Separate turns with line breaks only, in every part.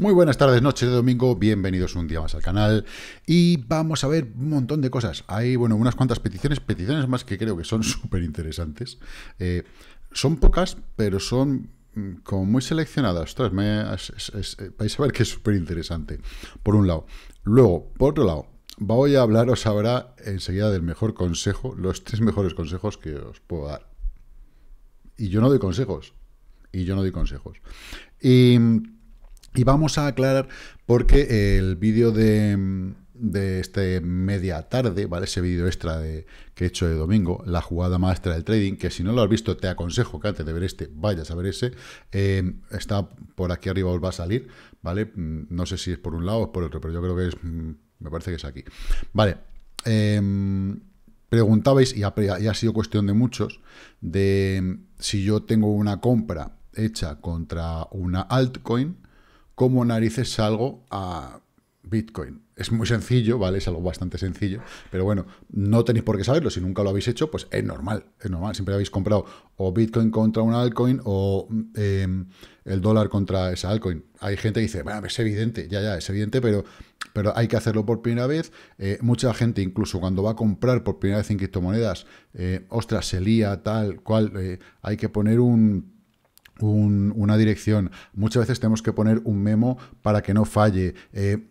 Muy buenas tardes, noches de domingo, bienvenidos un día más al canal y vamos a ver un montón de cosas. Hay, bueno, unas cuantas peticiones, peticiones más que creo que son súper interesantes. Eh, son pocas, pero son mm, como muy seleccionadas. Ostras, me, eh, vais a ver que es súper interesante, por un lado. Luego, por otro lado, voy a hablaros ahora enseguida del mejor consejo, los tres mejores consejos que os puedo dar. Y yo no doy consejos, y yo no doy consejos. Y mm, y vamos a aclarar porque el vídeo de, de este media tarde, ¿vale? Ese vídeo extra de, que he hecho de domingo, la jugada maestra del trading, que si no lo has visto, te aconsejo que antes de ver este, vayas a ver ese. Eh, está por aquí arriba, os va a salir, ¿vale? Mm, no sé si es por un lado o por otro, pero yo creo que es. Mm, me parece que es aquí. Vale. Em, preguntabais, y y ha sido cuestión de muchos, de si yo tengo una compra hecha contra una altcoin cómo narices salgo a Bitcoin. Es muy sencillo, ¿vale? Es algo bastante sencillo, pero bueno, no tenéis por qué saberlo. Si nunca lo habéis hecho, pues es normal, es normal. Siempre habéis comprado o Bitcoin contra un altcoin o em, el dólar contra esa altcoin. Hay gente que dice, bueno, es evidente, ya, ya, es evidente, pero, pero hay que hacerlo por primera vez. Eh, mucha gente, incluso cuando va a comprar por primera vez en criptomonedas, eh, ostras, se lía, tal, cual, eh, hay que poner un una dirección. Muchas veces tenemos que poner un memo para que no falle. Eh,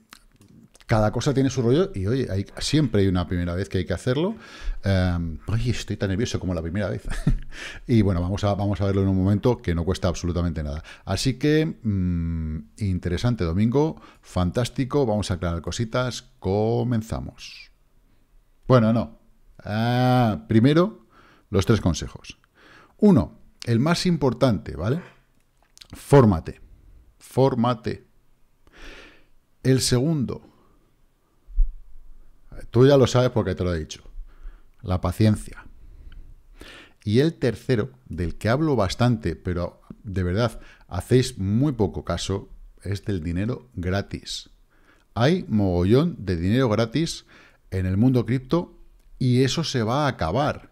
cada cosa tiene su rollo y oye, siempre hay una primera vez que hay que hacerlo. oye, em, estoy tan nervioso como la primera vez. y bueno, vamos a, vamos a verlo en un momento que no cuesta absolutamente nada. Así que, mm, interesante domingo, fantástico, vamos a aclarar cositas, comenzamos. Bueno, no. Ah, primero, los tres consejos. Uno, el más importante, ¿vale? Fórmate. Fórmate. El segundo. Tú ya lo sabes porque te lo he dicho. La paciencia. Y el tercero, del que hablo bastante, pero de verdad hacéis muy poco caso, es del dinero gratis. Hay mogollón de dinero gratis en el mundo cripto y eso se va a acabar.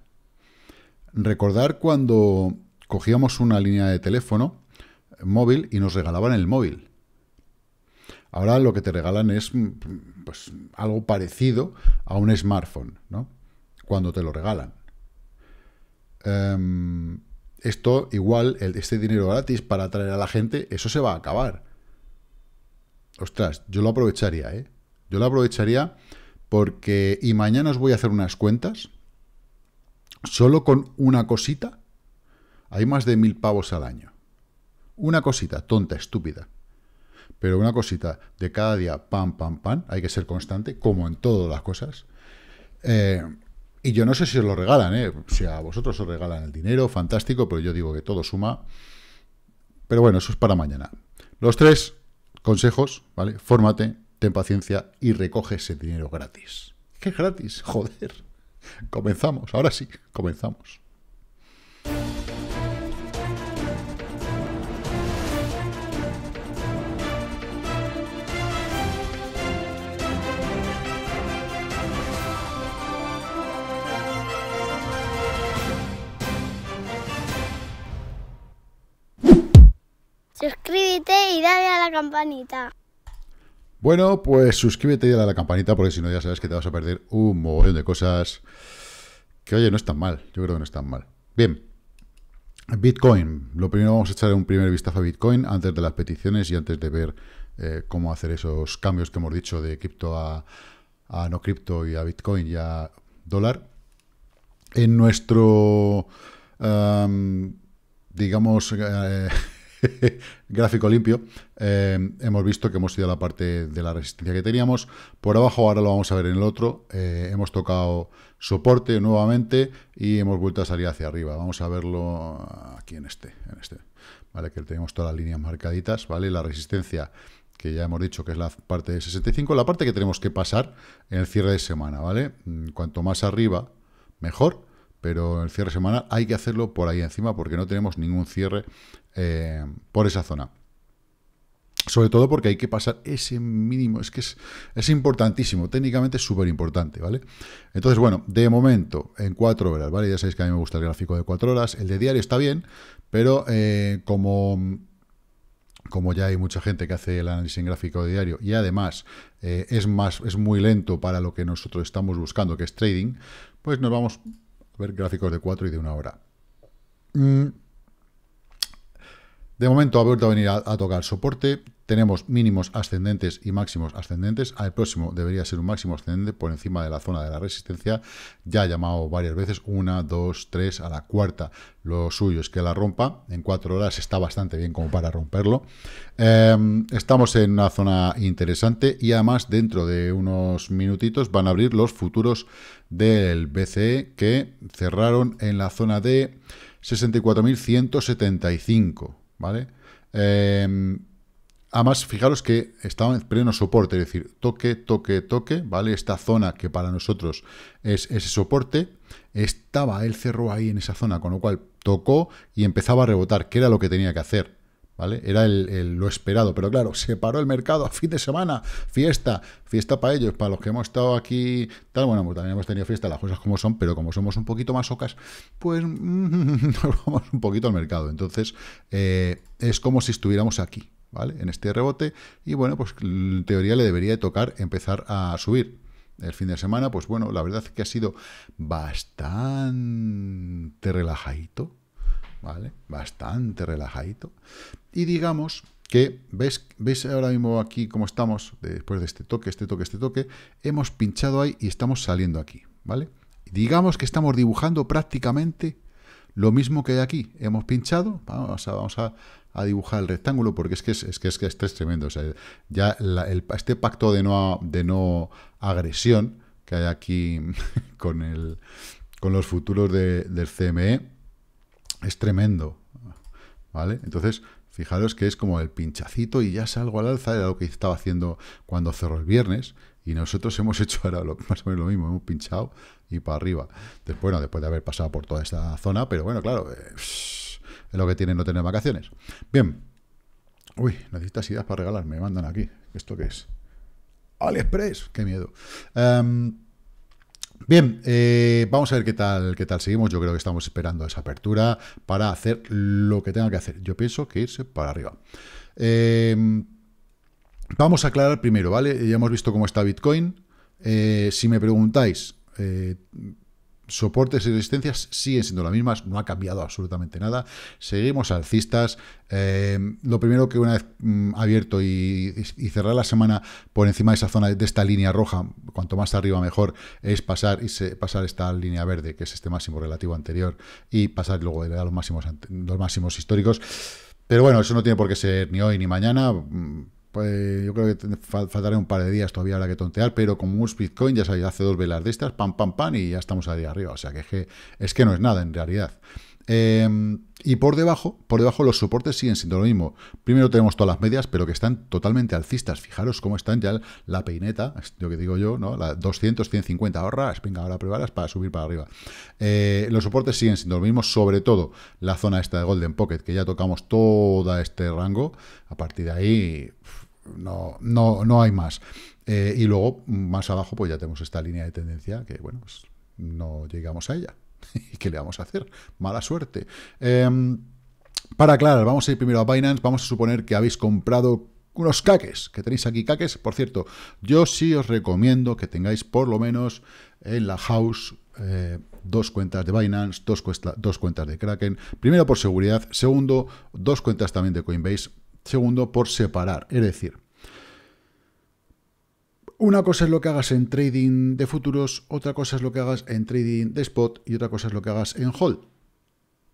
Recordar cuando cogíamos una línea de teléfono eh, móvil y nos regalaban el móvil. Ahora lo que te regalan es mm, pues, algo parecido a un smartphone, ¿no? Cuando te lo regalan. Em, esto igual, este dinero gratis para atraer a la gente, eso se va a acabar. Ostras, yo lo aprovecharía, ¿eh? Yo lo aprovecharía porque... Y mañana os voy a hacer unas cuentas solo con una cosita hay más de mil pavos al año. Una cosita tonta, estúpida. Pero una cosita de cada día, pam, pam, pan, hay que ser constante, como en todas las cosas. Eh, y yo no sé si os lo regalan, ¿eh? si a vosotros os regalan el dinero, fantástico, pero yo digo que todo suma. Pero bueno, eso es para mañana. Los tres consejos, ¿vale? Fórmate, ten paciencia y recoge ese dinero gratis. ¿Qué gratis? Joder. Comenzamos, ahora sí, comenzamos. Suscríbete y dale a la campanita. Bueno, pues suscríbete y dale a la campanita porque si no ya sabes que te vas a perder un montón de cosas que, oye, no están mal. Yo creo que no están mal. Bien. Bitcoin. Lo primero vamos a echar un primer vistazo a Bitcoin antes de las peticiones y antes de ver eh, cómo hacer esos cambios que hemos dicho de cripto a, no cripto y a Bitcoin y a dólar. En nuestro, digamos, eh, gráfico limpio, eh, hemos visto que hemos ido a la parte de la resistencia que teníamos. Por abajo, ahora lo vamos a ver en el otro, eh, hemos tocado soporte nuevamente y hemos vuelto a salir hacia arriba. Vamos a verlo aquí en este, en este, ¿vale? Que tenemos todas las líneas marcaditas, ¿vale? La resistencia que ya hemos dicho que es la parte de 65, la parte que tenemos que pasar en el cierre de semana, ¿vale? Mm, cuanto más arriba, mejor pero el cierre semanal hay que hacerlo por ahí encima porque no tenemos ningún cierre eh, por esa zona. Sobre todo porque hay que pasar ese mínimo, es que es, es importantísimo, técnicamente es súper importante, ¿vale? Entonces, bueno, de momento, en cuatro horas, ¿vale? Ya sabéis que a mí me gusta el gráfico de cuatro horas, el de diario está bien, pero eh, como como ya hay mucha gente que hace el análisis en gráfico diario y además eh, es, más, es muy lento para lo que nosotros estamos buscando, que es trading, pues nos vamos ver gráficos de 4 y de 1 hora. Mm, de momento ha vuelto a venir a, tocar soporte. Tenemos mínimos ascendentes y máximos ascendentes. Al próximo debería ser un máximo ascendente por encima de la zona de la resistencia. Ya ha llamado varias veces, una, dos, tres, a la cuarta. Lo suyo es que la rompa. En cuatro horas está bastante bien como para romperlo. Em, estamos en una zona interesante y además dentro de unos minutitos van a abrir los futuros del BCE que cerraron en la zona de 64.175. ¿vale? Em, además, fijaros que estaba en pleno soporte, es decir, toque, toque, toque, ¿vale? Esta zona que para nosotros es ese soporte, estaba el cerro ahí en esa zona, con lo cual tocó y empezaba a rebotar, que era lo que tenía que hacer. ¿Vale? Era lo esperado, pero claro, se paró el mercado a fin de semana, fiesta, fiesta para ellos, para los que hemos estado aquí, tal, bueno, pues también hemos tenido fiesta, las cosas como son, pero como somos un poquito más ocas, pues mm, nos vamos un poquito al mercado, entonces eh, es como si estuviéramos aquí, ¿vale? En este rebote, y bueno, pues en teoría le debería tocar empezar a subir, el fin de semana, pues bueno, la verdad es que ha sido bastante relajadito, ¿vale? Bastante relajadito. Y digamos que, ¿ves, ¿veis ahora mismo aquí cómo estamos después de este toque, este toque, este toque? Hemos pinchado ahí y estamos saliendo aquí, ¿vale? Digamos que estamos dibujando prácticamente lo mismo que hay aquí. Hemos pinchado, vamos a, vamos a, dibujar el rectángulo porque es que es, que es, que este es tremendo. ya este pacto de no, de no agresión que hay aquí con, con los futuros del CME, es tremendo, ¿vale? Entonces, fijaros que es como el pinchacito y ya salgo al alza, era lo que estaba haciendo cuando cerró el viernes, y nosotros hemos hecho ahora lo, más o menos lo mismo, hemos pinchado y para arriba. Después, bueno, después de haber pasado por toda esta zona, pero bueno, claro, eh, es lo que tiene no tener vacaciones. Bien. Uy, necesitas ideas para regalar, me mandan aquí. ¿Esto qué es? AliExpress, qué miedo. Em, Bien, eh, vamos a ver qué tal, qué tal seguimos. Yo creo que estamos esperando esa apertura para hacer lo que tenga que hacer. Yo pienso que irse para arriba. Em, vamos a aclarar primero, ¿vale? Ya hemos visto cómo está Bitcoin. Eh, si me preguntáis, eh, soportes y resistencias siguen siendo las mismas, no ha cambiado absolutamente nada. Seguimos alcistas. Eh, lo primero que una vez mm, abierto y, cerrar la semana por encima de esa zona, de esta línea roja, cuanto más arriba mejor, es pasar y pasar esta línea verde, que es este máximo relativo anterior, y pasar luego a los máximos, los máximos históricos. Pero bueno, eso no tiene por qué ser ni hoy ni mañana. Mm, pues, yo creo que faltaré un par de días todavía habrá que tontear, pero como un Bitcoin ya sabéis, hace dos velas de estas, pam, pam, pam, y ya estamos ahí arriba. O sea que es que, no es nada en realidad. Em, y por debajo, por debajo los soportes siguen siendo lo mismo. Primero tenemos todas las medias, pero que están totalmente alcistas. Fijaros cómo están ya la peineta, lo que digo yo, ¿no? La 200, 150, ahorras, venga, ahora pruebas para subir para arriba. Eh, los soportes siguen siendo lo mismo, sobre todo la zona esta de Golden Pocket, que ya tocamos todo este rango. A partir de ahí, no, no, no hay más. Eh, y luego, más abajo, pues ya tenemos esta línea de tendencia que, bueno, pues no llegamos a ella. ¿Y qué le vamos a hacer? Mala suerte. Em, para aclarar, vamos a ir primero a Binance. Vamos a suponer que habéis comprado unos caques, que tenéis aquí caques. Por cierto, yo sí os recomiendo que tengáis por lo menos en la house eh, dos cuentas de Binance, dos, dos cuentas de Kraken. Primero por seguridad, segundo, dos cuentas también de Coinbase Segundo, por separar. Es decir, una cosa es lo que hagas en trading de futuros, otra cosa es lo que hagas en trading de spot y otra cosa es lo que hagas en hold.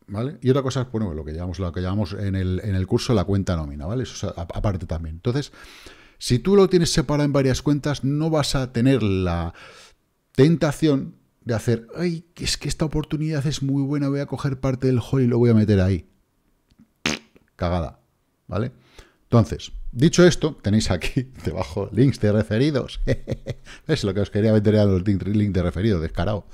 ¿Vale? Y otra cosa es, bueno, lo que llamamos, lo que llamamos en, el, en el curso la cuenta nómina, ¿vale? Eso aparte también. Entonces, si tú lo tienes separado en varias cuentas, no vas a tener la tentación de hacer, ay, es que esta oportunidad es muy buena, voy a coger parte del hold y lo voy a meter ahí. Cagada. ¿vale? Entonces, dicho esto, tenéis aquí debajo links de referidos. es lo que os quería vender a los links de referidos, descarado.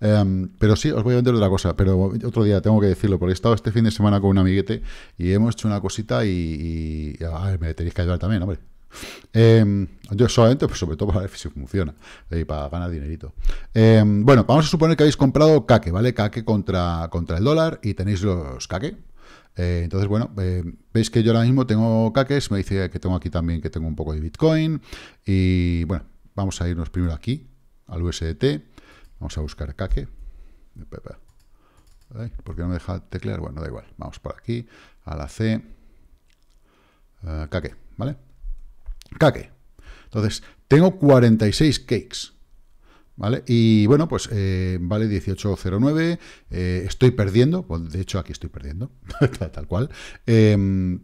Em, pero sí, os voy a vender otra cosa, pero otro día tengo que decirlo, porque he estado este fin de semana con un amiguete y hemos hecho una cosita y... me tenéis que ayudar también, hombre. yo em, solamente, pues sobre todo para ver si funciona eh, y para ganar dinerito. Em, bueno, vamos a suponer que habéis comprado caque ¿vale? caque contra, contra el dólar y tenéis los caque eh, entonces, bueno, eh, veis que yo ahora mismo tengo caques, me dice que tengo aquí también que tengo un poco de Bitcoin. Y bueno, vamos a irnos primero aquí, al USDT. Vamos a buscar caque. ¿Por qué no me deja teclear? Bueno, da igual. Vamos por aquí, a la C. Eh, caque, ¿vale? Caque. Entonces, tengo 46 cakes. ¿Vale? Y bueno, pues eh, vale 18.09, eh, estoy perdiendo, pues, de hecho aquí estoy perdiendo, tal cual, em,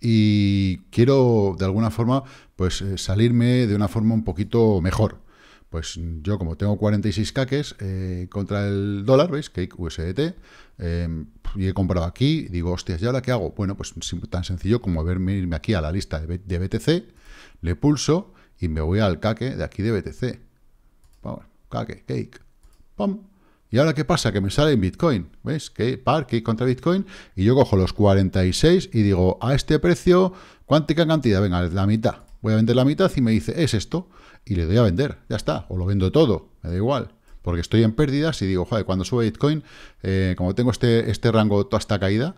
y quiero de alguna forma pues eh, salirme de una forma un poquito mejor. Pues yo como tengo 46 caques contra el dólar, ¿veis? Cake USDT, em, y he comprado aquí, digo, hostias, ¿y ahora qué hago? Bueno, pues tan sencillo como verme irme aquí a la lista de BTC, le pulso y me voy al caque de aquí de BTC Vamos, cake, cake. Pum. ¿Y ahora qué pasa? Que me sale en Bitcoin. ¿Veis? Que par, que contra Bitcoin. Y yo cojo los 46 y digo, a este precio, cuántica cantidad? Venga, la mitad. Voy a vender la mitad y me dice, es esto. Y le doy a vender. Ya está. O lo vendo todo. Me da igual. Porque estoy en pérdidas y digo, joder, cuando sube Bitcoin, eh, como tengo este, este rango toda esta caída,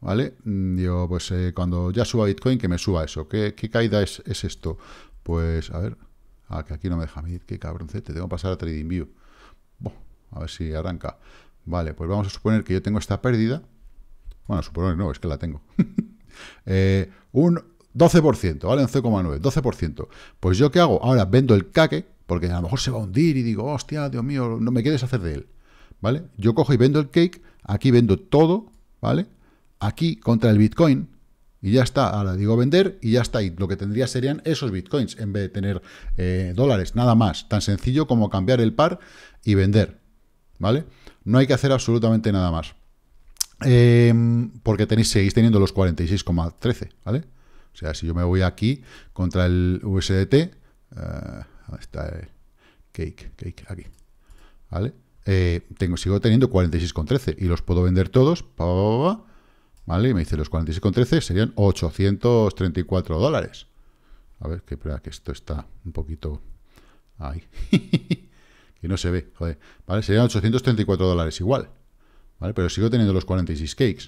¿vale? Mm, digo, pues eh, cuando ya suba Bitcoin, que me suba eso. ¿Qué, caída es, es esto? Pues, a ver, Ah, que aquí no me deja medir, qué cabroncete, tengo que pasar a TradingView. View. a ver si arranca. Vale, pues vamos a suponer que yo tengo esta pérdida. Bueno, suponer no, es que la tengo. Eh, un 12%, ¿vale? 0,9, 12%. Pues yo qué hago? Ahora vendo el caque, porque a lo mejor se va a hundir y digo, hostia, Dios mío, no me quieres hacer de él. ¿Vale? Yo cojo y vendo el cake, aquí vendo todo, ¿vale? Aquí contra el Bitcoin, y ya está, ahora digo vender y ya está. ahí. lo que tendría serían esos bitcoins en vez de tener eh, dólares, nada más. Tan sencillo como cambiar el par y vender. ¿Vale? No hay que hacer absolutamente nada más. Em, porque tenéis, seguís teniendo los 46,13, ¿vale? O sea, si yo me voy aquí contra el USDT, eh, está el cake? Cake, aquí, ¿vale? Eh, tengo, sigo teniendo 46,13 y los puedo vender todos, ¿Vale? Y me dice los 46,13 serían 834 dólares. A ver, que espera, que esto está un poquito ahí. que no se ve, joder. ¿Vale? Serían 834 dólares igual. ¿Vale? Pero sigo teniendo los 46 cakes.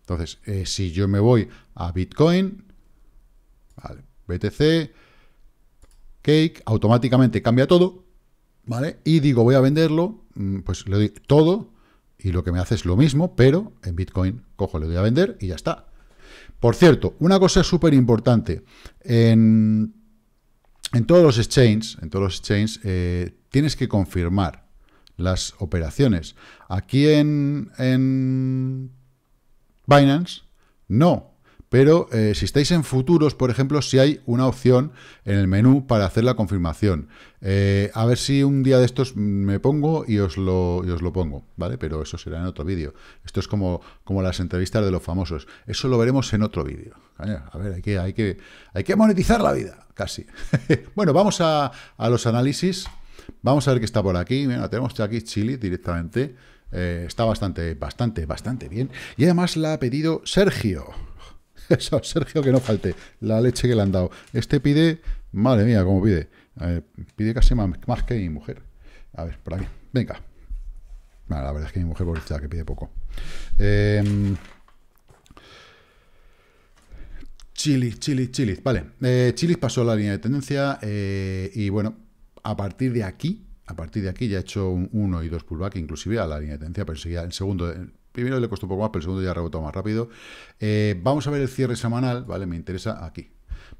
Entonces, eh, si yo me voy a Bitcoin, vale, BTC, Cake, automáticamente cambia todo, ¿vale? Y digo, voy a venderlo, mm, pues le doy todo, y lo que me hace es lo mismo, pero en Bitcoin cojo, le doy a vender y ya está. Por cierto, una cosa súper importante, en, todos los exchanges, en todos los exchanges eh, tienes que confirmar las operaciones. Aquí en, en Binance, no, pero eh, si estáis en futuros, por ejemplo, si hay una opción en el menú para hacer la confirmación. Eh, a ver si un día de estos me pongo y os lo, os lo pongo, ¿vale? Pero eso será en otro vídeo. Esto es como, como las entrevistas de los famosos. Eso lo veremos en otro vídeo. A ver, hay que, hay que, hay que monetizar la vida, casi. bueno, vamos a, los análisis. Vamos a ver qué está por aquí. Mira, tenemos aquí Chile directamente. Eh, está bastante, bastante, bastante bien. Y además la ha pedido Sergio. Eso, Sergio, que no falte. La leche que le han dado. Este pide, madre mía, cómo pide. pide casi más, que mi mujer. A ver, por aquí. Venga. la verdad es que mi mujer, ya que pide poco. chile em, chile chile Vale, eh, chilis pasó la línea de tendencia eh, y bueno, a partir de aquí, a partir de aquí ya he hecho un 1 y 2 pullback inclusive a la línea de tendencia, pero seguía el segundo, primero le costó un poco más, pero el segundo ya ha rebotado más rápido. Eh, vamos a ver el cierre semanal, ¿vale? Me interesa aquí.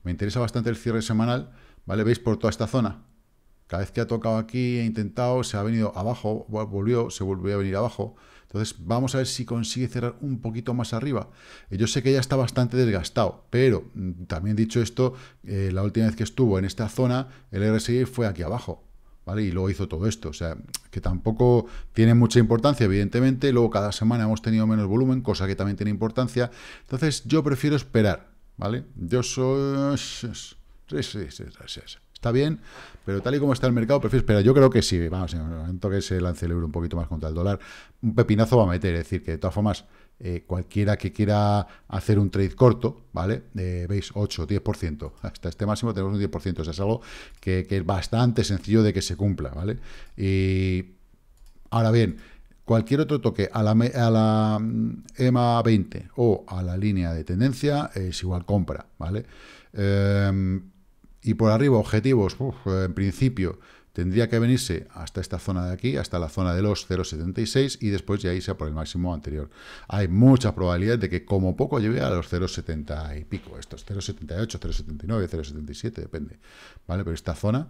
Me interesa bastante el cierre semanal, ¿vale? ¿Veis por toda esta zona? Cada vez que ha tocado aquí, ha intentado, se ha venido abajo, volvió, se volvió a venir abajo. Entonces, vamos a ver si consigue cerrar un poquito más arriba. Eh, yo sé que ya está bastante desgastado, pero mm, también dicho esto, eh, la última vez que estuvo en esta zona, el RSI fue aquí abajo. ¿vale? Y luego hizo todo esto, o sea, que tampoco tiene mucha importancia, evidentemente, luego cada semana hemos tenido menos volumen, cosa que también tiene importancia, entonces yo prefiero esperar, ¿vale? Yo soy está bien, pero tal y como está el mercado, prefiero esperar. Yo creo que sí, vamos, en el momento que se lance el euro un poquito más contra el dólar, un pepinazo va a meter. Es decir, que de todas formas, eh, cualquiera que quiera hacer un trade corto, ¿vale? de veis, 8, 10%. Hasta este máximo tenemos un 10%. O sea, es algo que, es bastante sencillo de que se cumpla, ¿vale? Y ahora bien, cualquier otro toque a la, a la mm, EMA 20 o a la línea de tendencia es igual compra, ¿vale? Em, y por arriba, objetivos, en principio, tendría que venirse hasta esta zona de aquí, hasta la zona de los 0,76 y después ya irse por el máximo anterior. Hay mucha probabilidad de que como poco lleve a los 0,70 y pico, estos 0,78, 0,79, 0,77, depende, ¿vale? Pero esta zona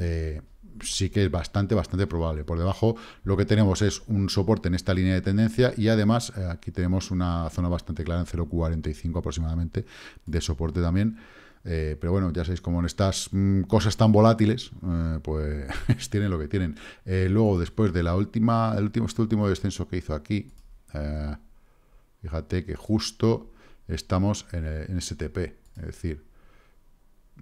eh, sí que es bastante, bastante probable. Por debajo lo que tenemos es un soporte en esta línea de tendencia y además eh, aquí tenemos una zona bastante clara en 0,45 aproximadamente de soporte también, eh, pero bueno, ya sabéis, como en estas mm, cosas tan volátiles, eh, pues tienen lo que tienen. Eh, luego, después de la última, el último, este último descenso que hizo aquí, fíjate que justo estamos en, en STP, es decir,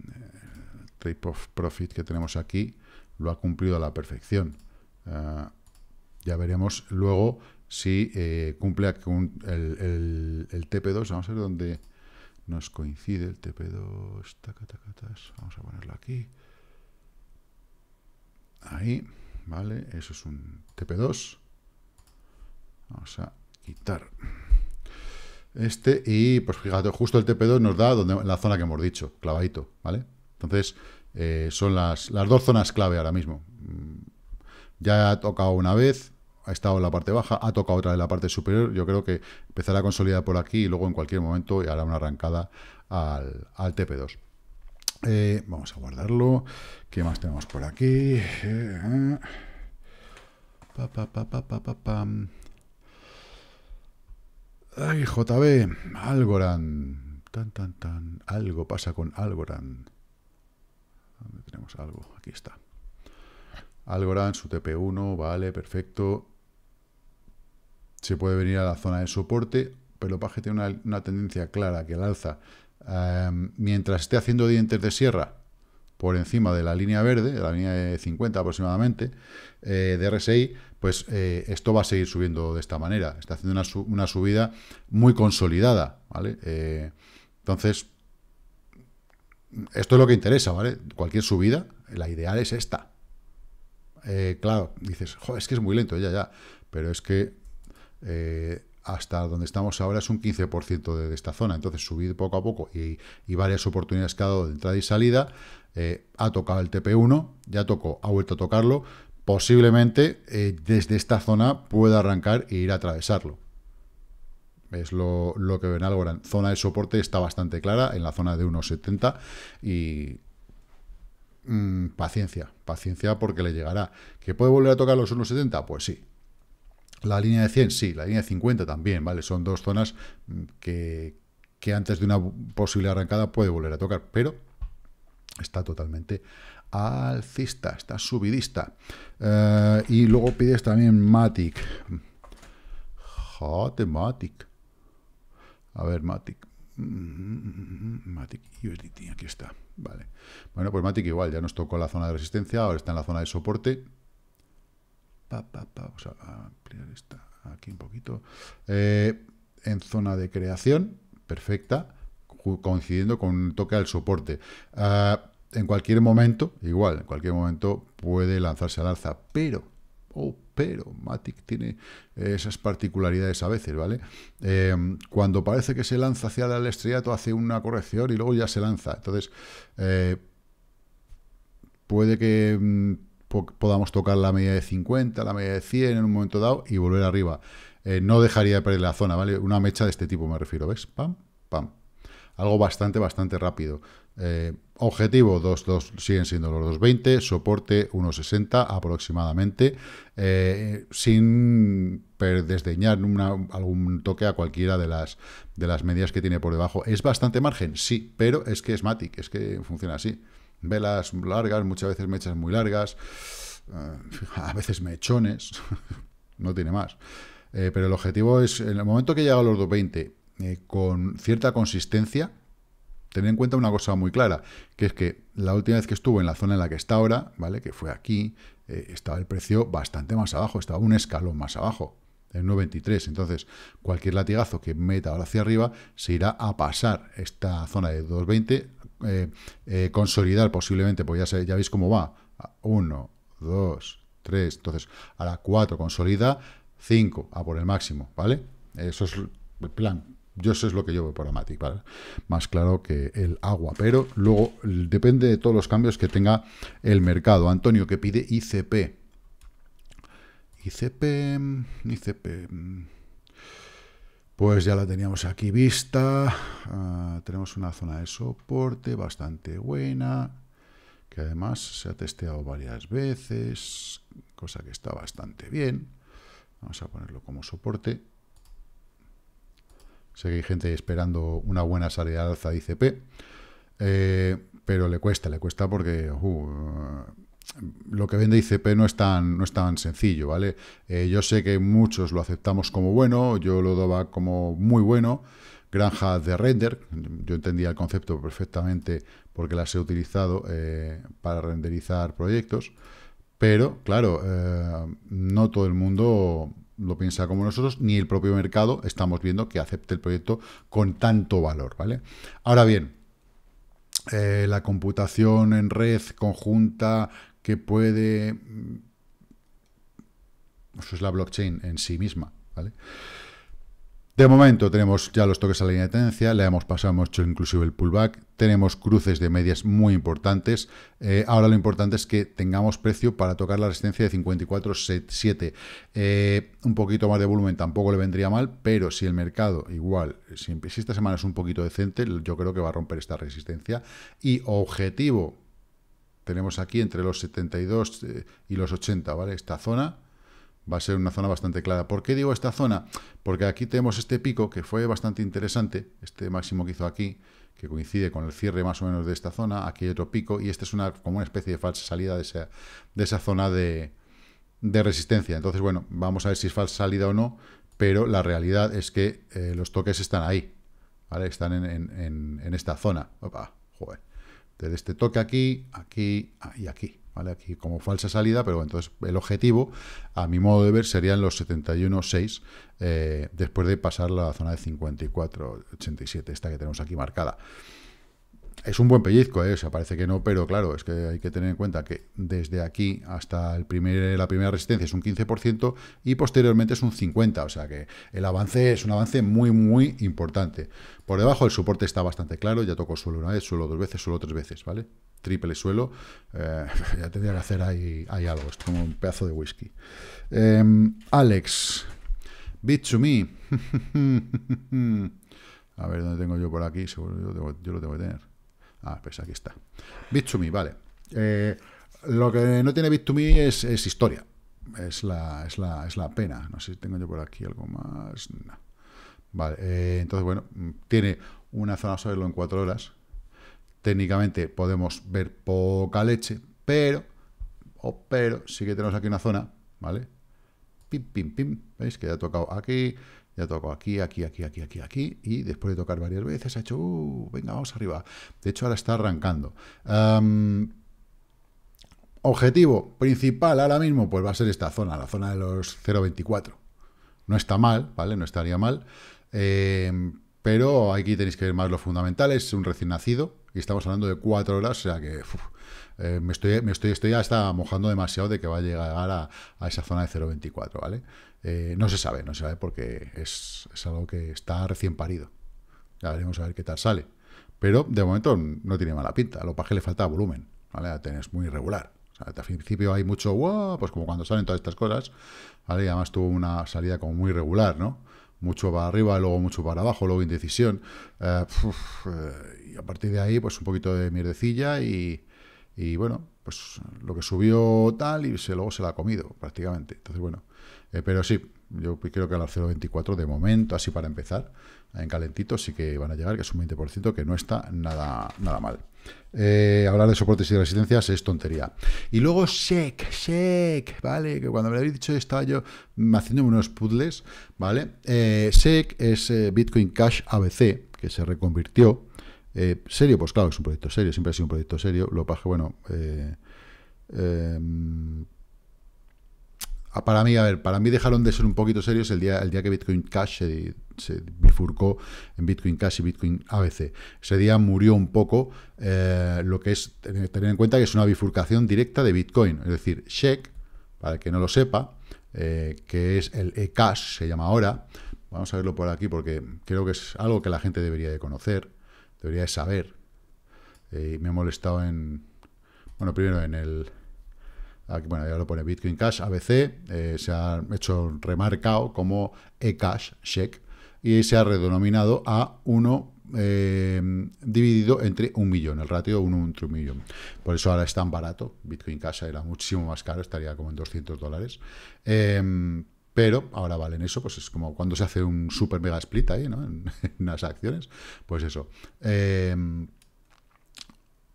el trade of profit que tenemos aquí lo ha cumplido a la perfección. ya veremos luego si cumple el, el, TP2, vamos a ver dónde nos coincide el TP2. Vamos a ponerlo aquí. Ahí, ¿vale? Eso es un TP2. Vamos a quitar este y, pues fíjate, justo el TP2 nos da donde, la zona que hemos dicho, clavadito, ¿vale? Entonces, eh, son las, las dos zonas clave ahora mismo. Mm, ya ha tocado una vez, ha estado en la parte baja, ha tocado otra de la parte superior, yo creo que empezará a consolidar por aquí y luego en cualquier momento hará una arrancada al, TP2. Eh, vamos a guardarlo. ¿Qué más tenemos por aquí? Eh, eh. pa, pa, pa, JB, Algorand. Tan, tan, tan. Algo pasa con Algorand. ¿Dónde tenemos algo? Aquí está. Algorand, su TP1, vale, perfecto se puede venir a la zona de soporte. pero Paje tiene una, tendencia clara que el alza. Em, mientras esté haciendo dientes de sierra por encima de la línea verde, de la línea de 50 aproximadamente, eh, de RSI, pues eh, esto va a seguir subiendo de esta manera. Está haciendo una, una subida muy consolidada, ¿vale? Eh, entonces, esto es lo que interesa, ¿vale? Cualquier subida, la ideal es esta. claro, dices, es que es muy lento, ya, ya. Pero es que eh, hasta donde estamos ahora es un 15% de, esta zona. Entonces, subir poco a poco y, varias oportunidades que ha dado de entrada y salida. Eh, ha tocado el TP1, ya tocó, ha vuelto a tocarlo. Posiblemente eh, desde esta zona pueda arrancar e ir a atravesarlo. Es lo, que ven algo gran Zona de soporte está bastante clara, en la zona de 1,70 y mm, paciencia, paciencia porque le llegará. ¿Que puede volver a tocar los 1,70? Pues sí, la línea de 100, sí, la línea de 50 también, ¿vale? Son dos zonas mm, que, antes de una posible arrancada puede volver a tocar, pero está totalmente alcista, está subidista. Eh, y luego pides también Matic. ¡Jate, Matic. A ver, Matic. Mm, Matic USDT, aquí está. Vale. Bueno, pues Matic igual, ya nos tocó la zona de resistencia, ahora está en la zona de soporte vamos a ampliar esta aquí un poquito. Eh, en zona de creación, perfecta, coincidiendo con un toque al soporte. Ah, en cualquier momento, igual, en cualquier momento puede lanzarse al alza, pero, oh, pero, Matic tiene esas particularidades a veces, ¿vale? Eh, cuando parece que se lanza hacia el estrellato, hace una corrección y luego ya se lanza. Entonces, eh, puede que mm, podamos tocar la media de 50, la media de 100 en un momento dado y volver arriba. Eh, no dejaría de perder la zona, ¿vale? Una mecha de este tipo me refiero, ¿ves? Pam, pam. Algo bastante, bastante rápido. Eh, objetivo, dos siguen siendo los 2.20, soporte 1.60 aproximadamente, eh, sin desdeñar algún toque a cualquiera de las, de las medias que tiene por debajo. ¿Es bastante margen? Sí, pero es que es Matic, es que funciona así velas largas, muchas veces mechas muy largas, eh, a veces mechones, no tiene más. Eh, pero el objetivo es, en el momento que llega a los 220 eh, con cierta consistencia, tener en cuenta una cosa muy clara, que es que la última vez que estuvo en la zona en la que está ahora, ¿vale? que fue aquí, estaba el precio bastante más abajo, estaba un escalón más abajo, en 93. Entonces, cualquier latigazo que meta ahora hacia arriba se irá a pasar esta zona de 2.20 eh, eh, consolidar posiblemente, pues ya, sé, ya veis cómo va. 1, 2, 3, entonces a la 4 consolida, 5 a por el máximo, ¿vale? Eso es el plan. Yo eso es lo que yo veo por Amatic, ¿vale? Más claro que el agua, pero luego depende de todos los cambios que tenga el mercado. Antonio, que pide ICP. ICP... Mm, ICP... Mm, pues ya la teníamos aquí vista. Ah, tenemos una zona de soporte bastante buena, que además se ha testeado varias veces, cosa que está bastante bien. Vamos a ponerlo como soporte. Sé que hay gente esperando una buena salida alza de ICP, eh, pero le cuesta, le cuesta porque... Uh, lo que vende ICP no es tan, no es tan sencillo, ¿vale? Eh, yo sé que muchos lo aceptamos como bueno, yo lo daba como muy bueno, granja de render, yo entendía el concepto perfectamente porque las he utilizado eh, para renderizar proyectos, pero claro, eh, no todo el mundo lo piensa como nosotros, ni el propio mercado estamos viendo que acepte el proyecto con tanto valor, ¿vale? Ahora bien, la computación en red conjunta, que puede... Mm, eso es la blockchain en sí misma, De momento tenemos ya los toques a la línea de tendencia, le hemos pasado, hemos hecho inclusive el pullback, tenemos cruces de medias muy importantes, eh, ahora lo importante es que tengamos precio para tocar la resistencia de 54.7. Eh, un poquito más de volumen tampoco le vendría mal, pero si el mercado igual, si esta semana es un poquito decente, yo creo que va a romper esta resistencia y objetivo tenemos aquí entre los 72 eh, y los 80, ¿vale? Esta zona va a ser una zona bastante clara. ¿Por qué digo esta zona? Porque aquí tenemos este pico que fue bastante interesante, este máximo que hizo aquí, que coincide con el cierre más o menos de esta zona, aquí hay otro pico, y esta es una, como una especie de falsa salida de esa, de esa zona de, de resistencia. Entonces, bueno, vamos a ver si es falsa salida o no, pero la realidad es que eh, los toques están ahí, ¿vale? Están en, en, en esta zona. Opa, joder de este toque aquí, aquí ah, y aquí, ¿vale? Aquí como falsa salida, pero entonces el objetivo, a mi modo de ver, serían los 71.6 eh, después de pasar la zona de 54.87, esta que tenemos aquí marcada es un buen pellizco, ¿eh? o sea, parece que no, pero claro, es que hay que tener en cuenta que desde aquí hasta el primer, la primera resistencia es un 15% y posteriormente es un 50%, o sea que el avance es un avance muy, muy importante. Por debajo el soporte está bastante claro, ya tocó suelo una vez, suelo dos veces, suelo tres veces, ¿vale? Triple suelo, eh, ya tendría que hacer ahí, algo, es como un pedazo de whisky. Em, Alex, beat to me. A ver, ¿dónde tengo yo por aquí? Seguro yo lo tengo que tener. Ah, pues aquí está. Bit2Me, vale. Eh, lo que no tiene Bit2Me es, historia. Es la, es, la, pena. No sé si tengo yo por aquí algo más. Vale, eh, entonces, bueno, tiene una zona solo en cuatro horas. Técnicamente podemos ver poca leche, pero, oh, pero sí que tenemos aquí una zona, ¿vale? Pim, pim, pim. ¿Veis que ya ha tocado aquí? Ya toco aquí, aquí, aquí, aquí, aquí, aquí. Y después de tocar varias veces ha hecho, uh, venga, vamos arriba. De hecho, ahora está arrancando. objetivo principal ahora mismo, pues va a ser esta zona, la zona de los 0.24. No está mal, ¿vale? No estaría mal. Eh, pero aquí tenéis que ver más los fundamentales, es un recién nacido, y estamos hablando de cuatro horas, o sea que eh, me, estoy, me estoy, estoy está mojando demasiado de que va a llegar a, esa zona de 0.24, ¿vale? Eh, no se sabe, no se sabe porque es, algo que está recién parido. Ya veremos a ver qué tal sale. Pero de momento no tiene mala pinta, a lo paje le falta volumen, ¿vale? tenés muy irregular. O al principio hay mucho, wow, pues como cuando salen todas estas cosas, ¿vale? Y además tuvo una salida como muy regular, ¿no? mucho para arriba, luego mucho para abajo, luego indecisión. Eh, eh, y a partir de ahí, pues un poquito de mierdecilla y, bueno, pues lo que subió tal y se, luego se la ha comido prácticamente. Entonces, bueno, eh, pero sí, yo pues creo que a las 0.24 de momento, así para empezar, en calentito sí que van a llegar, que es un 20%, que no está nada, nada mal. Eh, hablar de soportes y resistencias es tontería. Y luego shake, shake, ¿vale? Que cuando me lo habéis dicho estaba yo haciéndome unos puzzles, ¿vale? SEC eh, shake es eh, Bitcoin Cash ABC, que se reconvirtió. serio, pues claro, es un proyecto serio, siempre ha sido un proyecto serio. Lo paje, bueno para mí, a ver, para mí dejaron de ser un poquito serios el día, el día que Bitcoin Cash se, bifurcó en Bitcoin Cash y Bitcoin ABC. Ese día murió un poco eh, lo que es tener, en cuenta que es una bifurcación directa de Bitcoin. Es decir, Sheck, para el que no lo sepa, eh, que es el eCash, se llama ahora. Vamos a verlo por aquí porque creo que es algo que la gente debería de conocer, debería de saber. Eh, y me he molestado en, bueno, primero en el bueno, ya lo pone Bitcoin Cash, ABC, eh, se ha hecho remarcado como eCash, check, y se ha redenominado a 1 eh, dividido entre un millón, el ratio 1 entre un millón. Por eso ahora es tan barato, Bitcoin Cash era muchísimo más caro, estaría como en 200 dólares. Em, pero ahora valen eso, pues es como cuando se hace un super mega split ahí, ¿no? En, las acciones, pues eso. Em,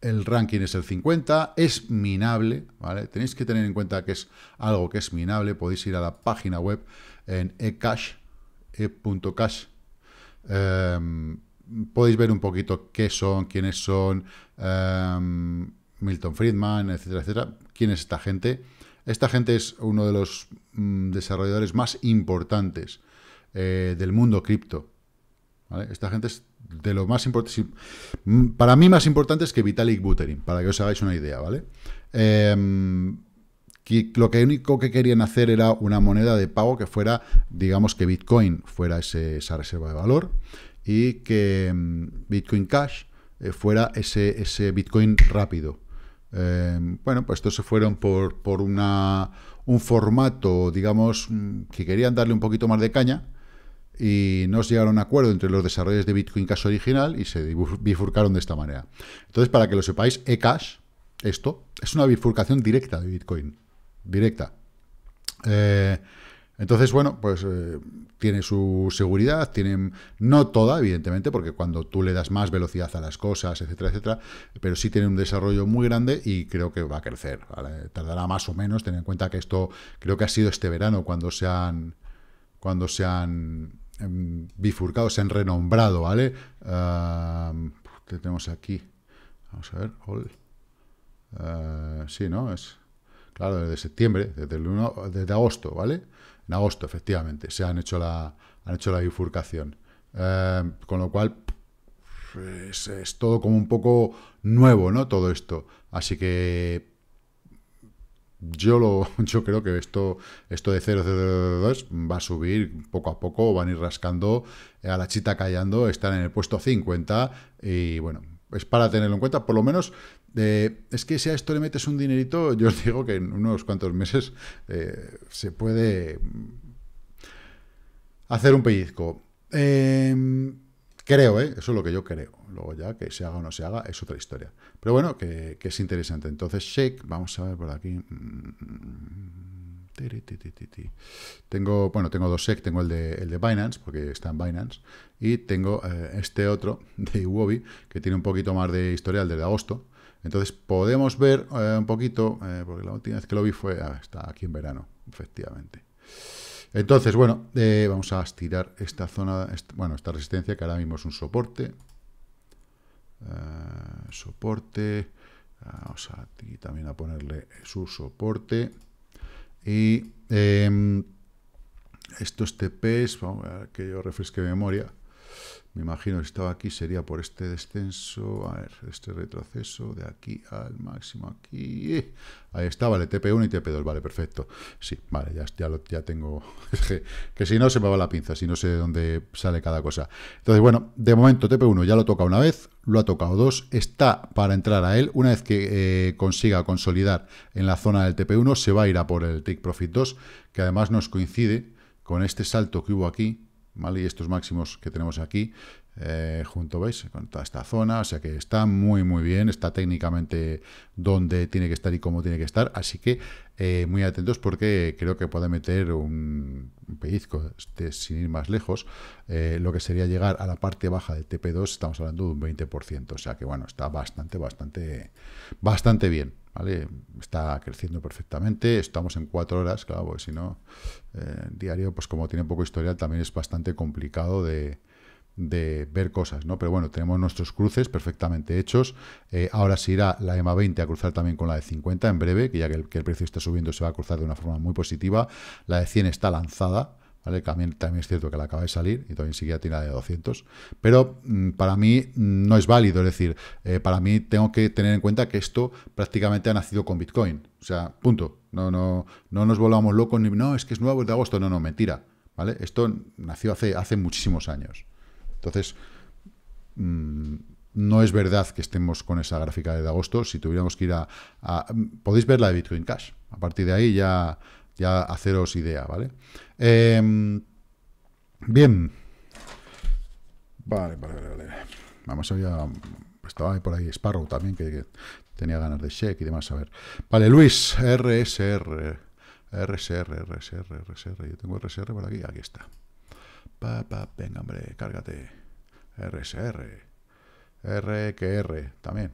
el ranking es el 50, es minable, ¿vale? Tenéis que tener en cuenta que es algo que es minable, podéis ir a la página web en ecash, e.cash, em, podéis ver un poquito qué son, quiénes son, em, Milton Friedman, etcétera, etcétera, quién es esta gente. Esta gente es uno de los mm, desarrolladores más importantes eh, del mundo cripto. Esta gente es de lo más importante, para mí más importante es que Vitalik Buterin, para que os hagáis una idea, ¿vale? Em, lo que único que querían hacer era una moneda de pago que fuera, digamos que Bitcoin fuera esa reserva de valor y que em, Bitcoin Cash eh, fuera ese, ese Bitcoin rápido. Em, bueno, pues estos se fueron por, por una, un formato, digamos, mm, que querían darle un poquito más de caña, y no se llegaron a acuerdo entre los desarrollos de Bitcoin Cash original y se bifurcaron de esta manera. Entonces, para que lo sepáis, eCash, esto, es una bifurcación directa de Bitcoin. Directa. Eh, entonces, bueno, pues eh, tiene su seguridad, tienen, no toda, evidentemente, porque cuando tú le das más velocidad a las cosas, etcétera, etcétera, pero sí tiene un desarrollo muy grande y creo que va a crecer. Tardará más o menos, ten en cuenta que esto creo que ha sido este verano cuando se han, cuando se han Em, bifurcado, se han renombrado, ¿vale? tenemos aquí? Vamos a ver, eh, sí, ¿no? Es, claro, desde septiembre, desde, el 1, agosto, ¿vale? En agosto, efectivamente, se han hecho la, han hecho la bifurcación. Em, con lo cual, pues, es todo como un poco nuevo, ¿no? Todo esto. Así que yo, lo, yo creo que esto, esto de 002 va a subir poco a poco, van a ir rascando, eh, a la chita callando, están en el puesto 50 y bueno, es para tenerlo en cuenta, por lo menos eh, es que si a esto le metes un dinerito, yo os digo que en unos cuantos meses eh, se puede mm, hacer un pellizco. Em, Creo, ¿eh? Eso es lo que yo creo. Luego ya, que se haga o no se haga, es otra historia. Pero bueno, que, es interesante. Entonces, Shake, vamos a ver por aquí. Mm, tengo, bueno, tengo dos sec tengo el de, el de Binance, porque está en Binance, y tengo eh, este otro de Iwobi, que tiene un poquito más de historial desde agosto. Entonces, podemos ver eh, un poquito, porque la última vez que lo vi fue, ah, está aquí en verano, efectivamente. Entonces, bueno, eh, vamos a estirar esta zona, bueno, esta resistencia que ahora mismo es un soporte. Eh, soporte. Vamos a, también a ponerle su soporte. Y em, estos este TPs, vamos a ver que yo refresque memoria me imagino que si estaba aquí sería por este descenso, a ver, este retroceso de aquí al máximo, aquí, eh. ahí está, vale, TP1 y TP2, vale, perfecto, sí, vale, ya, ya, lo, ya tengo, que, si no se me va la pinza, si no sé de dónde sale cada cosa. Entonces, bueno, de momento TP1 ya lo toca una vez, lo ha tocado dos, está para entrar a él, una vez que eh, consiga consolidar en la zona del TP1, se va a ir a por el Take Profit 2, que además nos coincide con este salto que hubo aquí, ¿vale? Y estos máximos que tenemos aquí eh, junto, ¿veis? Con toda esta zona, o sea que está muy, muy bien, está técnicamente donde tiene que estar y cómo tiene que estar, así que eh, muy atentos porque creo que puede meter un, pellizco, este, sin ir más lejos, eh, lo que sería llegar a la parte baja del TP2, estamos hablando de un 20%, o sea que bueno, está bastante, bastante, bastante bien. ¿Vale? Está creciendo perfectamente, estamos en cuatro horas, claro, porque si no, diario, pues como tiene poco historial, también es bastante complicado de, de ver cosas, ¿no? Pero bueno, tenemos nuestros cruces perfectamente hechos. Eh, ahora se irá la EMA 20 a cruzar también con la de 50 en breve, que ya que el, precio está subiendo se va a cruzar de una forma muy positiva. La de 100 está lanzada, ¿vale? También, también es cierto que la acaba de salir y también sigue a la de 200. Pero mm, para mí mm, no es válido, es decir, eh, para mí tengo que tener en cuenta que esto prácticamente ha nacido con Bitcoin. O sea, punto. No, no, no nos volvamos locos ni, no, es que es nuevo, el de agosto. No, no, mentira, ¿vale? Esto nació hace, hace muchísimos años. Entonces, mm, no es verdad que estemos con esa gráfica de agosto. Si tuviéramos que ir a, Podéis ver la de Bitcoin Cash. A partir de ahí ya, ya haceros idea, ¿vale? Em, bien. Vale, vale, vale. Vamos allá. Estaba por ahí Sparrow también, que, tenía ganas de check y demás. A ver. Vale, Luis, RSR. RSR, RSR, RSR. Yo tengo RSR por aquí. Aquí está pa, pa, venga, hombre, cárgate. RSR. RQR también.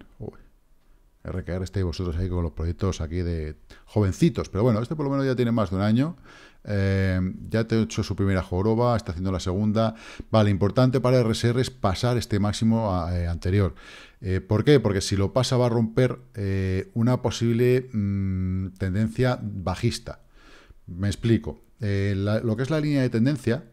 RQR estáis vosotros ahí con los proyectos aquí de jovencitos, pero bueno, este por lo menos ya tiene más de un año. Eh, ya te he hecho su primera joroba, está haciendo la segunda. Vale, importante para RSR es pasar este máximo eh, anterior. Eh, ¿Por qué? Porque si lo pasa va a romper una posible mm, tendencia bajista. Me explico. lo que es la línea de tendencia,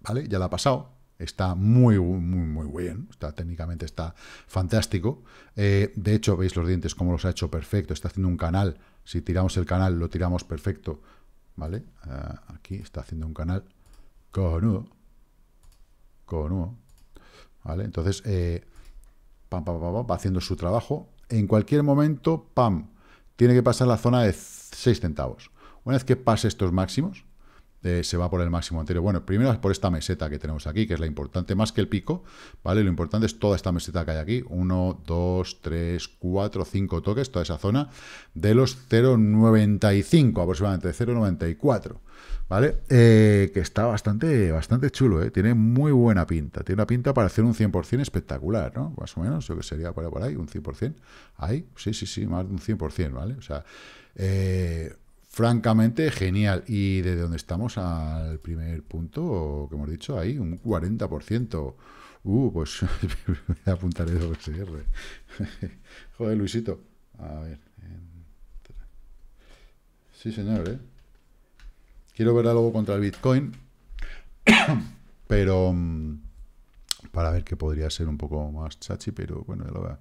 ¿vale? Ya la ha pasado. Está muy, muy, muy bien. Está, técnicamente está fantástico. Eh, de hecho, veis los dientes como los ha hecho perfecto. Está haciendo un canal. Si tiramos el canal, lo tiramos perfecto. ¿Vale? Ah, aquí está haciendo un canal con uno ¿Vale? Entonces, eh, pam, pam, pam, pam, va haciendo su trabajo. En cualquier momento, pam, tiene que pasar la zona de 6 centavos. Una vez que pase estos máximos, eh, se va por el máximo anterior. Bueno, primero es por esta meseta que tenemos aquí, que es la importante, más que el pico, ¿vale? Lo importante es toda esta meseta que hay aquí, 1, 2, 3, cuatro, cinco toques, toda esa zona, de los 0,95, aproximadamente 0,94, ¿vale? Eh, que está bastante, bastante chulo, ¿eh? Tiene muy buena pinta, tiene una pinta para hacer un 100% espectacular, ¿no? Más o menos, yo que sería por ahí, un 100%, ahí, sí, sí, sí, más de un 100%, ¿vale? O sea... Eh, francamente genial. Y de donde estamos al primer punto, que hemos dicho ahí, un 40%. Uh, pues me apuntaré de OSR. Joder, Luisito. A ver. Em, sí, señor, ¿eh? Quiero ver algo contra el Bitcoin, pero mm, para ver que podría ser un poco más chachi, pero bueno, ya lo veo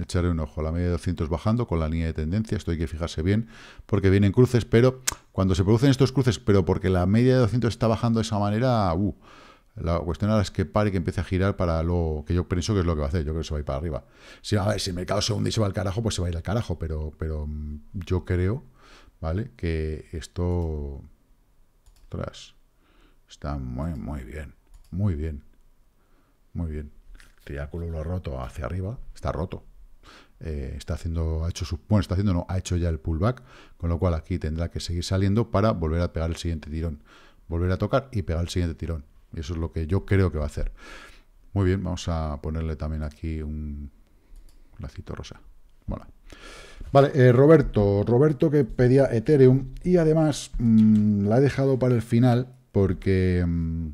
echaré un ojo. la media de 200 bajando con la línea de tendencia, esto hay que fijarse bien, porque vienen cruces, pero cuando se producen estos cruces, pero porque la media de 200 está bajando de esa manera, uh, la cuestión ahora es que pare y que empiece a girar para lo que yo pienso que es lo que va a hacer. Yo creo que se va a ir para arriba. Si, si el mercado se hunde y se va al carajo, pues se va a ir al carajo, pero, pero mm, yo creo, ¿vale? Que esto... Tras. Está muy, muy bien. Muy bien. Muy bien. El lo ha roto hacia arriba. Está roto. Eh, está haciendo, ha hecho su, está haciendo, no, ha hecho ya el pullback, con lo cual aquí tendrá que seguir saliendo para volver a pegar el siguiente tirón, volver a tocar y pegar el siguiente tirón. Y eso es lo que yo creo que va a hacer. Muy bien, vamos a ponerle también aquí un lacito rosa. Mola. Vale, eh, Roberto, Roberto que pedía Ethereum y además mm, la he dejado para el final porque... Mm,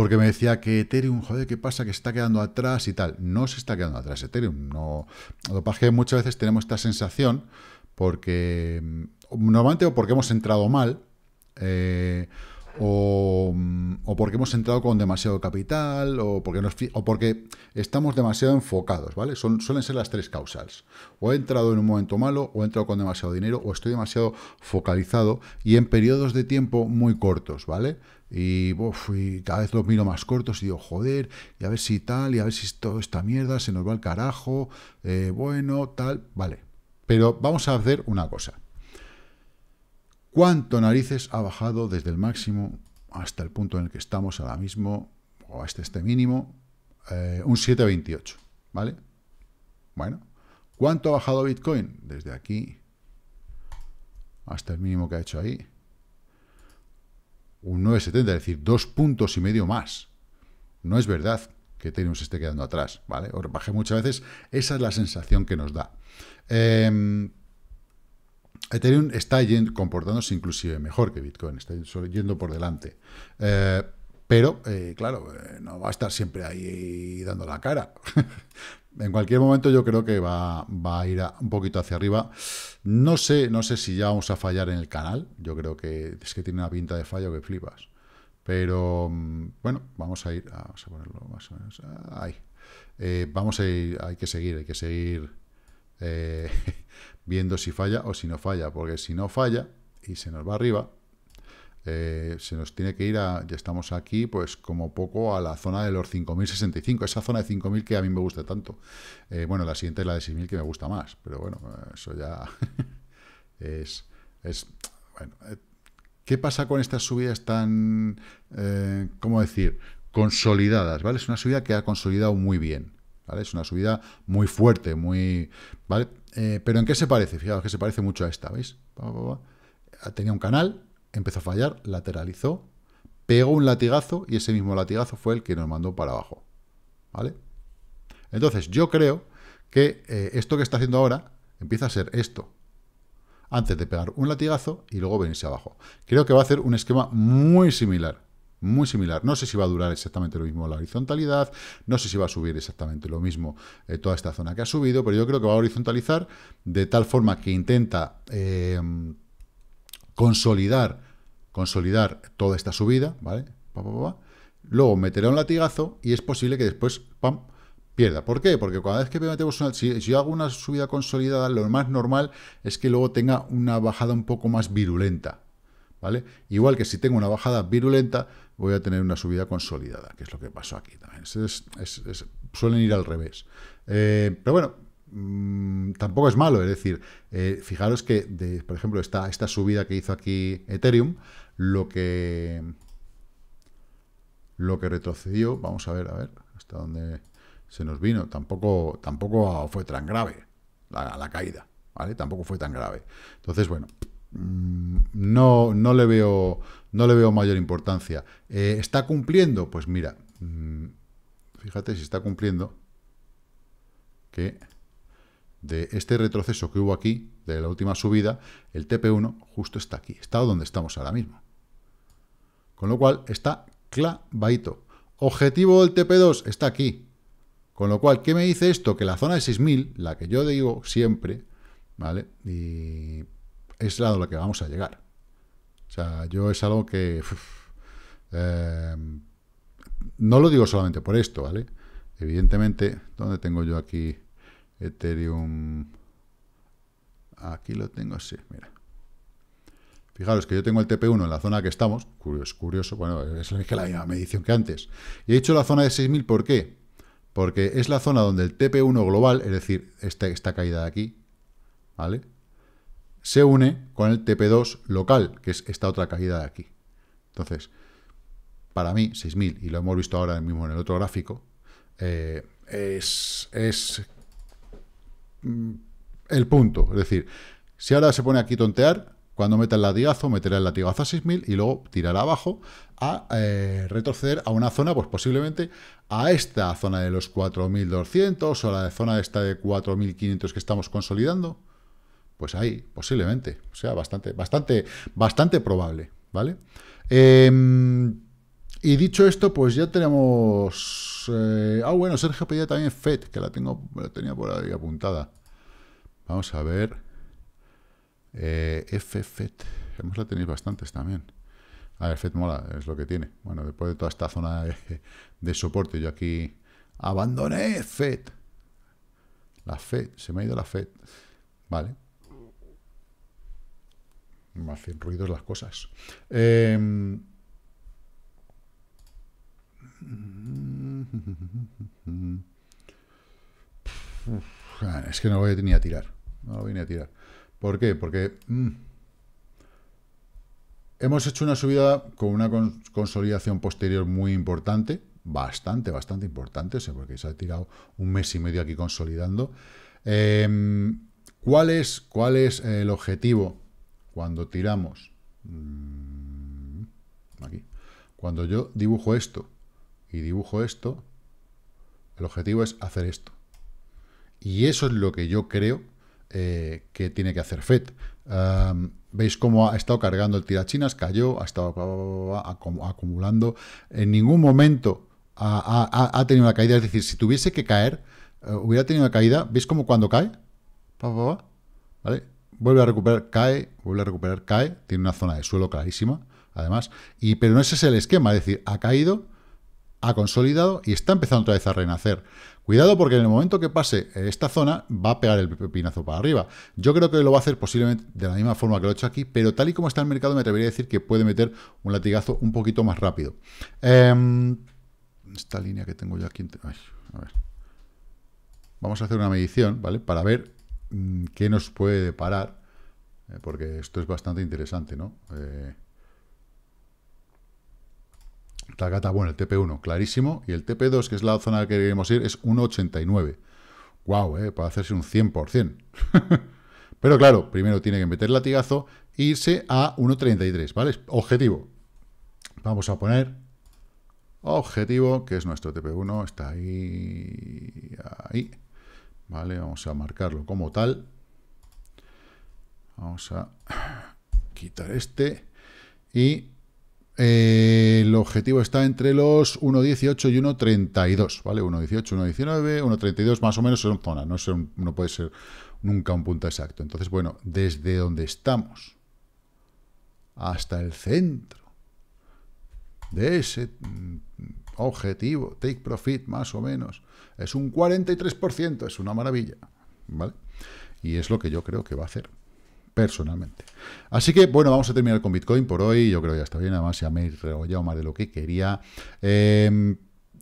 porque me decía que Ethereum, joder, ¿qué pasa? Que se está quedando atrás y tal. No se está quedando atrás Ethereum. No. Lo que pasa que muchas veces tenemos esta sensación porque, mm, normalmente o porque hemos entrado mal, eh, Mm, o, porque hemos entrado con demasiado capital, o porque, porque estamos demasiado enfocados, ¿vale? Son, suelen ser las tres causas. O he entrado en un momento malo, o he entrado con demasiado dinero, o estoy demasiado focalizado y en periodos de tiempo muy cortos, ¿vale? Y, cada vez los miro más cortos y digo, joder, y a ver si tal, y a ver si toda esta mierda se nos va al carajo, eh, bueno, tal, vale. Pero vamos a hacer una cosa. ¿Cuánto narices ha bajado desde el máximo hasta el punto en el que estamos ahora mismo, o hasta este mínimo? Eh, un 7,28, ¿vale? Bueno, ¿cuánto ha bajado Bitcoin? Desde aquí hasta el mínimo que ha hecho ahí. Un 9,70, es decir, dos puntos y medio más. No es verdad que tenemos se esté quedando atrás, ¿vale? O bajé muchas veces, esa es la sensación que nos da. Em, Ethereum está comportándose inclusive mejor que Bitcoin, está yendo por delante. Eh, pero, eh, claro, eh, no va a estar siempre ahí dando la cara. en cualquier momento yo creo que va, va a ir un poquito hacia arriba. No sé, no sé si ya vamos a fallar en el canal. Yo creo que es que tiene una pinta de fallo que flipas. Pero, mm, bueno, vamos a ir... Vamos a ponerlo más o menos... Ahí. vamos a ir... Hay que seguir, hay que seguir eh, viendo si falla o si no falla, porque si no falla y se nos va arriba, eh, se nos tiene que ir a, ya estamos aquí, pues como poco a la zona de los 5.065, esa zona de 5.000 que a mí me gusta tanto. Eh, bueno, la siguiente es la de 6.000 que me gusta más, pero bueno, eso ya es, bueno, ¿qué pasa con estas subidas tan, eh, cómo decir, consolidadas, ¿vale? Es una subida que ha consolidado muy bien. Es una subida muy fuerte, muy... ¿vale? Eh, pero ¿en qué se parece? Fijaos que se parece mucho a esta, ¿veis? Tenía un canal, empezó a fallar, lateralizó, pegó un latigazo y ese mismo latigazo fue el que nos mandó para abajo, ¿vale? Entonces, yo creo que eh, esto que está haciendo ahora empieza a ser esto, antes de pegar un latigazo y luego venirse abajo. Creo que va a hacer un esquema muy similar muy similar. No sé si va a durar exactamente lo mismo la horizontalidad, no sé si va a subir exactamente lo mismo eh, toda esta zona que ha subido, pero yo creo que va a horizontalizar de tal forma que intenta eh, consolidar, consolidar toda esta subida, ¿vale? Luego meterá un latigazo y es posible que después, pierda. ¿Por qué? Porque cada vez que metemos una, yo hago una subida consolidada, lo más normal es que luego tenga una bajada un poco más virulenta, ¿vale? Igual que si tengo una bajada virulenta, voy a tener una subida consolidada, que es lo que pasó aquí también. suelen ir al revés. Eh, pero bueno, mm, tampoco es malo, es decir, eh, fijaros que, por ejemplo, esta, esta subida que hizo aquí Ethereum, lo que, lo que retrocedió, vamos a ver, a ver, hasta dónde se nos vino, tampoco, tampoco fue tan grave la, caída, ¿vale? Tampoco fue tan grave. Entonces, bueno, mm, no, no le veo no le veo mayor importancia. Eh, ¿Está cumpliendo? Pues mira, mm, fíjate si está cumpliendo que de este retroceso que hubo aquí, de la última subida, el TP1 justo está aquí, está donde estamos ahora mismo. Con lo cual, está clavadito. Objetivo del TP2 está aquí. Con lo cual, ¿qué me dice esto? Que la zona de 6.000, la que yo digo siempre, ¿vale? Y es la a la que vamos a llegar. O sea, yo es algo que... Eh, no lo digo solamente por esto, ¿vale? Evidentemente, ¿dónde tengo yo aquí Ethereum? Aquí lo tengo, sí, mira. Fijaros que yo tengo el TP1 en la zona que estamos, curioso, curioso bueno, es la misma medición que antes. Y he hecho la zona de 6.000, ¿por qué? Porque es la zona donde el TP1 global, es decir, esta, esta caída de aquí, ¿vale? se une con el TP2 local, que es esta otra caída de aquí. Entonces, para mí, 6.000, y lo hemos visto ahora mismo en el otro gráfico, eh, es, es mm, el punto. Es decir, si ahora se pone aquí tontear, cuando meta el latigazo, meterá el latigazo a 6.000 y luego tirará abajo a eh, retroceder a una zona, pues posiblemente a esta zona de los 4.200 o a la zona esta de 4.500 que estamos consolidando. Pues ahí, posiblemente. O sea, bastante, bastante, bastante probable, ¿vale? Em, y dicho esto, pues ya tenemos... Eh, ah, bueno, Sergio pedía también FED, que la, tengo, tenía por ahí apuntada. Vamos a ver. Eh, Hemos la tenéis bastantes también. A ver, FED mola, es lo que tiene. Bueno, después de toda esta zona de, soporte, yo aquí abandoné FED! La FED, se me ha ido la FED. Vale. Me hacen ruidos las cosas. Em, es que no lo voy ni a tirar. No lo voy ni a tirar. ¿Por qué? Porque mm, hemos hecho una subida con una consolidación posterior muy importante. Bastante, bastante importante. Sé porque se ha tirado un mes y medio aquí consolidando. Em, ¿Cuál es, cuál es el objetivo cuando tiramos... Mm, aquí. Cuando yo dibujo esto y dibujo esto, el objetivo es hacer esto. Y eso es lo que yo creo eh, que tiene que hacer FED. Veis cómo ha estado cargando el tirachinas, cayó, ha estado acumulando. En ningún momento ha, tenido una caída. Es decir, si tuviese que caer, eh, hubiera tenido una caída. ¿Veis cómo cuando cae? ¿Vale? vuelve a recuperar, cae, vuelve a recuperar, cae, tiene una zona de suelo clarísima, además, y, pero no ese es el esquema, es decir, ha caído, ha consolidado y está empezando otra vez a renacer. Cuidado porque en el momento que pase esta zona va a pegar el pepinazo para arriba. Yo creo que lo va a hacer posiblemente de la misma forma que lo he hecho aquí, pero tal y como está el mercado me atrevería a decir que puede meter un latigazo un poquito más rápido. Em, esta línea que tengo yo aquí... Vamos a hacer una medición, ¿vale? Para ver Mm, qué nos puede parar? Eh, porque esto es bastante interesante, ¿no? Eh, bueno, el TP1, clarísimo, y el TP2, que es la zona a la que queremos ir, es 1,89. ¡Guau! Wow, eh, para hacerse un 100%. Pero claro, primero tiene que meter latigazo e irse a 1.33, ¿vale? Objetivo. Vamos a poner objetivo, que es nuestro TP1, está ahí, ahí. ¿vale? Vamos a marcarlo como tal. Vamos a quitar este. Y eh, el objetivo está entre los 1.18 y 1.32, ¿vale? 1.18, 1.19, 1.32 más o menos son zonas, no, no puede ser nunca un punto exacto. Entonces, bueno, desde donde estamos hasta el centro de ese objetivo, take profit más o menos, es un 43%, es una maravilla, ¿vale? Y es lo que yo creo que va a hacer, personalmente. Así que, bueno, vamos a terminar con Bitcoin por hoy, yo creo que ya está bien, además ya me he más de lo que quería. Em,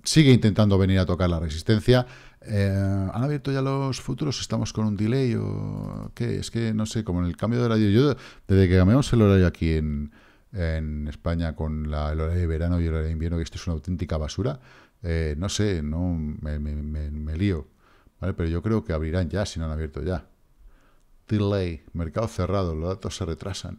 sigue intentando venir a tocar la resistencia. Eh, ¿Han abierto ya los futuros? ¿Estamos con un delay o qué? Es que no sé, como en el cambio de horario, yo desde que cambiamos el horario aquí en en España con la, el de verano y el horario de invierno, que esto es una auténtica basura, eh, no sé, no me, lío. Pero yo creo que abrirán ya, si no han abierto ya. Delay, mercado cerrado, los datos se retrasan.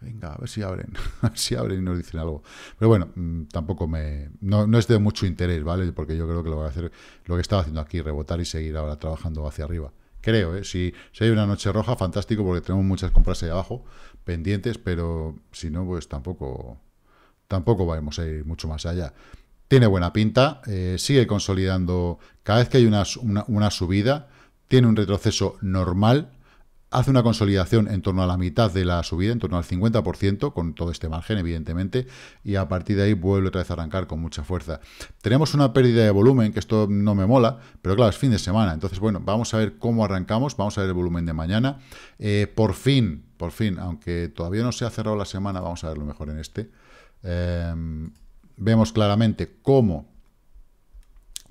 venga, a ver si abren, a ver si abren y nos dicen algo. Pero bueno, mm, tampoco me... No, es de mucho interés, ¿vale? Porque yo creo que lo voy a hacer, lo que estaba haciendo aquí, rebotar y seguir ahora trabajando hacia arriba creo, ¿eh? si, si, hay una noche roja, fantástico, porque tenemos muchas compras ahí abajo, pendientes, pero si no, pues tampoco, tampoco vamos a ir mucho más allá. Tiene buena pinta, eh, sigue consolidando, cada vez que hay una, una subida, tiene un retroceso normal, hace una consolidación en torno a la mitad de la subida, en torno al 50%, con todo este margen, evidentemente, y a partir de ahí vuelve otra vez a arrancar con mucha fuerza. Tenemos una pérdida de volumen, que esto no me mola, pero claro, es fin de semana, entonces, bueno, vamos a ver cómo arrancamos, vamos a ver el volumen de mañana. Eh, por fin, por fin, aunque todavía no se ha cerrado la semana, vamos a verlo mejor en este, em, vemos claramente cómo,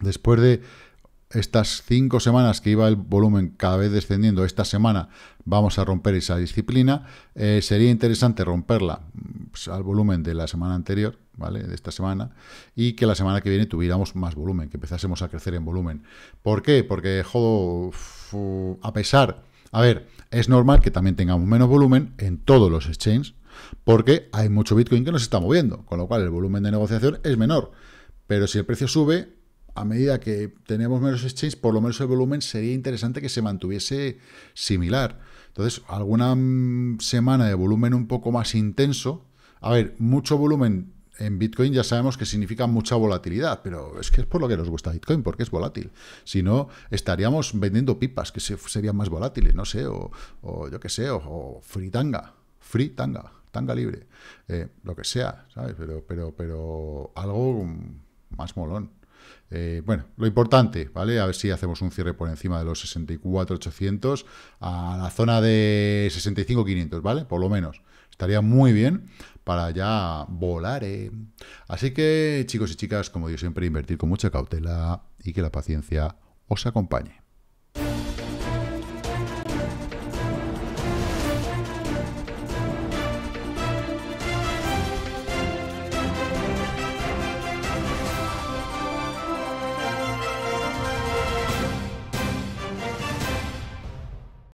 después de estas cinco semanas que iba el volumen cada vez descendiendo, esta semana vamos a romper esa disciplina. Eh, sería interesante romperla pues, al volumen de la semana anterior, ¿vale? De esta semana, y que la semana que viene tuviéramos más volumen, que empezásemos a crecer en volumen. ¿Por qué? Porque, jodo, a pesar, a ver, es normal que también tengamos menos volumen en todos los exchanges, porque hay mucho Bitcoin que no se está moviendo, con lo cual el volumen de negociación es menor. Pero si el precio sube, a medida que tenemos menos exchanges, por lo menos el volumen sería interesante que se mantuviese similar. Entonces, alguna mm, semana de volumen un poco más intenso. A ver, mucho volumen en Bitcoin ya sabemos que significa mucha volatilidad, pero es que es por lo que nos gusta Bitcoin, porque es volátil. Si no, estaríamos vendiendo pipas que serían más volátiles, no sé, o, yo qué sé, o, free tanga. Free tanga libre, eh, lo que sea, ¿sabes? Pero, pero, pero algo mm, más molón. Eh, bueno, lo importante, ¿vale? A ver si hacemos un cierre por encima de los 64,800 a la zona de 65,500, ¿vale? Por lo menos. Estaría muy bien para ya volar. ¿eh? Así que, chicos y chicas, como digo siempre, invertir con mucha cautela y que la paciencia os acompañe.